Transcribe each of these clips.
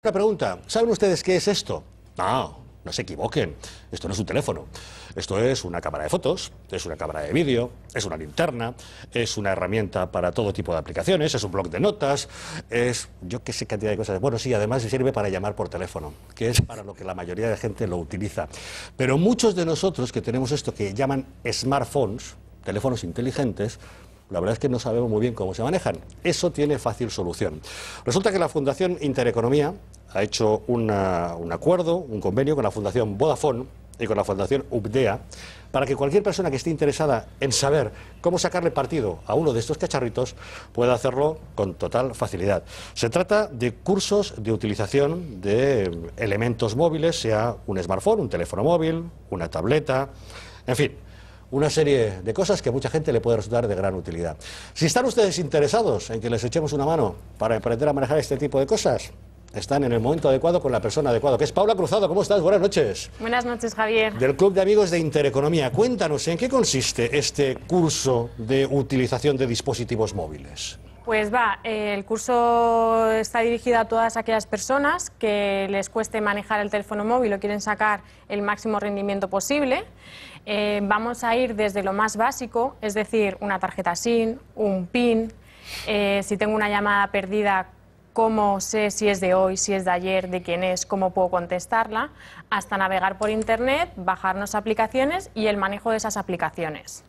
Una pregunta, ¿saben ustedes qué es esto? Ah, no se equivoquen, esto no es un teléfono, esto es una cámara de fotos, es una cámara de vídeo, es una linterna, es una herramienta para todo tipo de aplicaciones, es un blog de notas, es yo qué sé cantidad de cosas. Bueno, sí, además se sirve para llamar por teléfono, que es para lo que la mayoría de gente lo utiliza. Pero muchos de nosotros que tenemos esto que llaman smartphones, teléfonos inteligentes, la verdad es que no sabemos muy bien cómo se manejan. Eso tiene fácil solución. Resulta que la Fundación Intereconomía ha hecho un acuerdo, un convenio con la Fundación Vodafone y con la Fundación UBDEA para que cualquier persona que esté interesada en saber cómo sacarle partido a uno de estos cacharritos pueda hacerlo con total facilidad. Se trata de cursos de utilización de elementos móviles, sea un smartphone, un teléfono móvil, una tableta, en fin una serie de cosas que a mucha gente le puede resultar de gran utilidad. Si están ustedes interesados en que les echemos una mano para aprender a manejar este tipo de cosas, están en el momento adecuado con la persona adecuada, que es Paula Cruzado. ¿Cómo estás? Buenas noches. Buenas noches, Javier. Del Club de Amigos de Intereconomía. Cuéntanos, ¿en qué consiste este curso de utilización de dispositivos móviles? Pues va, eh, el curso está dirigido a todas aquellas personas que les cueste manejar el teléfono móvil o quieren sacar el máximo rendimiento posible. Eh, vamos a ir desde lo más básico, es decir, una tarjeta SIM, un PIN, eh, si tengo una llamada perdida, cómo sé si es de hoy, si es de ayer, de quién es, cómo puedo contestarla, hasta navegar por Internet, bajarnos aplicaciones y el manejo de esas aplicaciones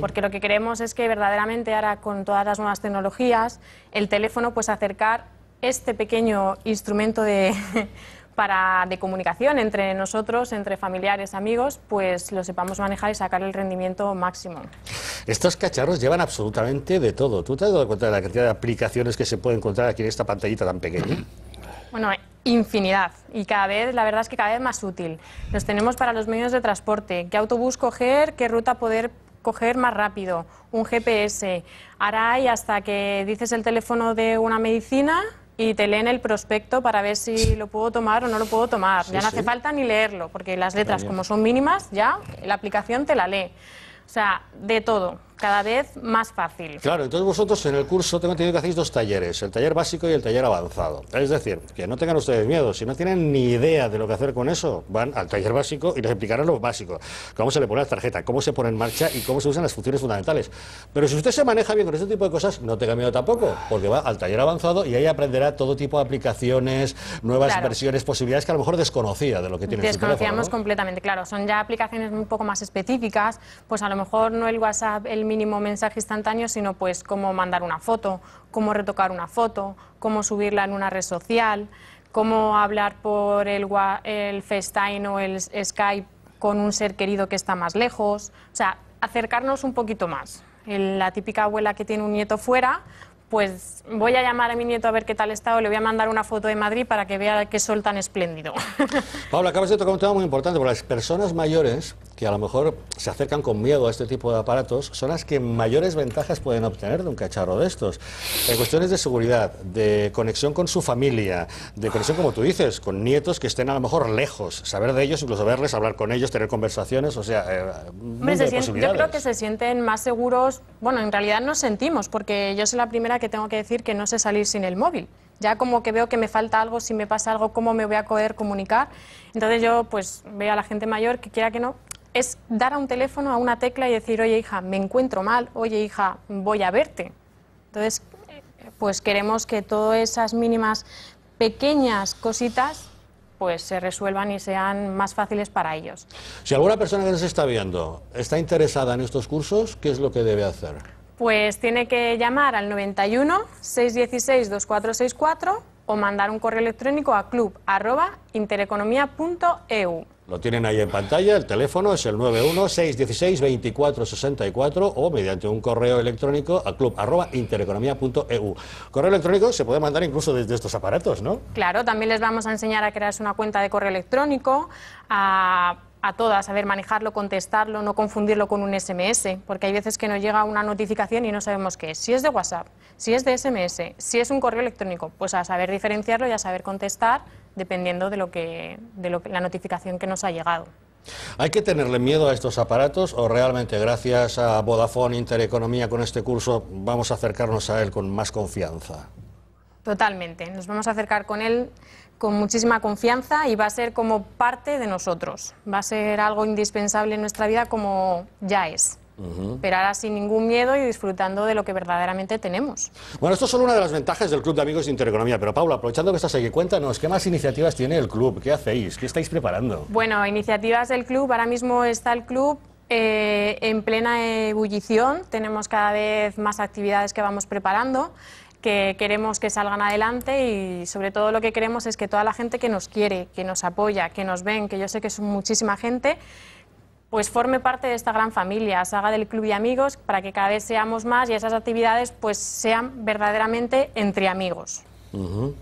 porque lo que queremos es que verdaderamente ahora con todas las nuevas tecnologías, el teléfono pues acercar este pequeño instrumento de, para, de comunicación entre nosotros, entre familiares, amigos, pues lo sepamos manejar y sacar el rendimiento máximo. Estos cacharros llevan absolutamente de todo. ¿Tú te has dado cuenta de la cantidad de aplicaciones que se puede encontrar aquí en esta pantallita tan pequeña? Bueno, infinidad y cada vez, la verdad es que cada vez más útil. Los tenemos para los medios de transporte, qué autobús coger, qué ruta poder coger más rápido, un GPS. Ahora hay hasta que dices el teléfono de una medicina y te leen el prospecto para ver si lo puedo tomar o no lo puedo tomar. ya no hace falta ni leerlo, porque las letras, como son mínimas, ya la aplicación te la lee. O sea, de todo cada vez más fácil. Claro, entonces vosotros en el curso tengo que hacéis dos talleres, el taller básico y el taller avanzado. Es decir, que no tengan ustedes miedo, si no tienen ni idea de lo que hacer con eso, van al taller básico y les explicarán lo básico, cómo se le pone la tarjeta, cómo se pone en marcha y cómo se usan las funciones fundamentales. Pero si usted se maneja bien con este tipo de cosas, no tenga miedo tampoco, porque va al taller avanzado y ahí aprenderá todo tipo de aplicaciones, nuevas versiones, posibilidades que a lo mejor desconocía de lo que tiene Desconocíamos su teléfono, completamente, claro, son ya aplicaciones un poco más específicas, pues a lo mejor no el WhatsApp, el mínimo mensaje instantáneo, sino pues cómo mandar una foto, cómo retocar una foto, cómo subirla en una red social, cómo hablar por el, el FaceTime o el Skype con un ser querido que está más lejos, o sea, acercarnos un poquito más. la típica abuela que tiene un nieto fuera, pues voy a llamar a mi nieto a ver qué tal está o le voy a mandar una foto de Madrid para que vea qué sol tan espléndido. Paula, acabas de tocar un tema muy importante, porque las personas mayores que a lo mejor se acercan con miedo a este tipo de aparatos, son las que mayores ventajas pueden obtener de un cacharro de estos. En cuestiones de seguridad, de conexión con su familia, de conexión, como tú dices, con nietos que estén a lo mejor lejos, saber de ellos, incluso verles, hablar con ellos, tener conversaciones, o sea, eh, yo creo que se sienten más seguros, bueno, en realidad nos sentimos, porque yo soy la primera que tengo que decir que no sé salir sin el móvil ya como que veo que me falta algo, si me pasa algo, cómo me voy a poder comunicar. Entonces yo pues veo a la gente mayor que quiera que no, es dar a un teléfono, a una tecla y decir, oye hija, me encuentro mal, oye hija, voy a verte. Entonces, pues queremos que todas esas mínimas pequeñas cositas pues se resuelvan y sean más fáciles para ellos. Si alguna persona que nos está viendo está interesada en estos cursos, ¿qué es lo que debe hacer? Pues tiene que llamar al 91 616 2464 o mandar un correo electrónico a club@intereconomia.eu. Lo tienen ahí en pantalla, el teléfono es el 91 616 2464 o mediante un correo electrónico a club.intereconomía.eu. Correo electrónico se puede mandar incluso desde estos aparatos, ¿no? Claro, también les vamos a enseñar a crear una cuenta de correo electrónico, a a todas, saber manejarlo, contestarlo, no confundirlo con un SMS, porque hay veces que nos llega una notificación y no sabemos qué es. Si es de WhatsApp, si es de SMS, si es un correo electrónico, pues a saber diferenciarlo y a saber contestar dependiendo de lo que la notificación que nos ha llegado. ¿Hay que tenerle miedo a estos aparatos o realmente gracias a Vodafone Intereconomía con este curso vamos a acercarnos a él con más confianza? Totalmente. Nos vamos a acercar con él con muchísima confianza y va a ser como parte de nosotros. Va a ser algo indispensable en nuestra vida como ya es. Pero ahora sin ningún miedo y disfrutando de lo que verdaderamente tenemos. Bueno, esto es solo una de las ventajas del Club de Amigos de Intereconomía. Pero Paula, aprovechando que estás aquí, cuéntanos, ¿qué más iniciativas tiene el club? ¿Qué hacéis? ¿Qué estáis preparando? Bueno, iniciativas del club. Ahora mismo está el club eh, en plena ebullición. Tenemos cada vez más actividades que vamos preparando que queremos que salgan adelante y sobre todo lo que queremos es que toda la gente que nos quiere, que nos apoya, que nos ven, que yo sé que es muchísima gente, pues forme parte de esta gran familia, saga del club y amigos, para que cada vez seamos más y esas actividades pues sean verdaderamente entre amigos.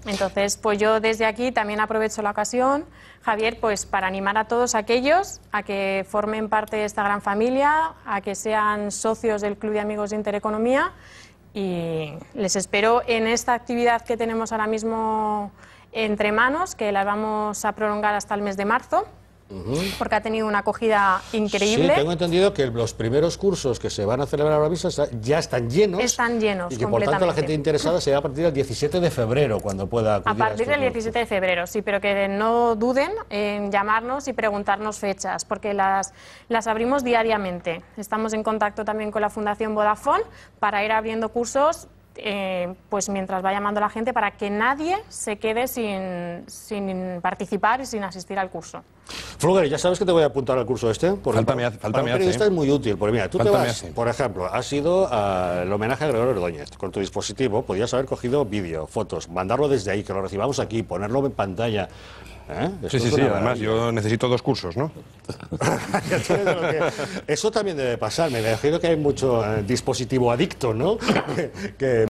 Entonces, pues yo desde aquí también aprovecho la ocasión, Javier, pues para animar a todos aquellos a que formen parte de esta gran familia, a que sean socios del Club de Amigos de Intereconomía y les espero en esta actividad que tenemos ahora mismo entre manos, que la vamos a prolongar hasta el mes de marzo porque ha tenido una acogida increíble. Sí, tengo entendido que los primeros cursos que se van a celebrar ahora mismo ya están llenos. Están llenos, Y que por tanto la gente interesada será a partir del 17 de febrero, cuando pueda acudir A partir del 17 de febrero, sí, pero que no duden en llamarnos y preguntarnos fechas, porque las, las abrimos diariamente. Estamos en contacto también con la Fundación Vodafone para ir abriendo cursos eh, pues mientras va llamando la gente para que nadie se quede sin, participar y sin asistir al curso. Fluger, ya sabes que te voy a apuntar al curso este. Porque falta es muy útil. Porque mira, tú te por ejemplo, has sido el homenaje a Gregorio Ordóñez. Con tu dispositivo podías haber cogido vídeo, fotos, mandarlo desde ahí, que lo recibamos aquí, ponerlo en pantalla. ¿Eh? Sí, sí, sí. Además, yo necesito dos cursos, ¿no? Eso también debe pasar. Me imagino que hay mucho eh, dispositivo adicto, ¿no?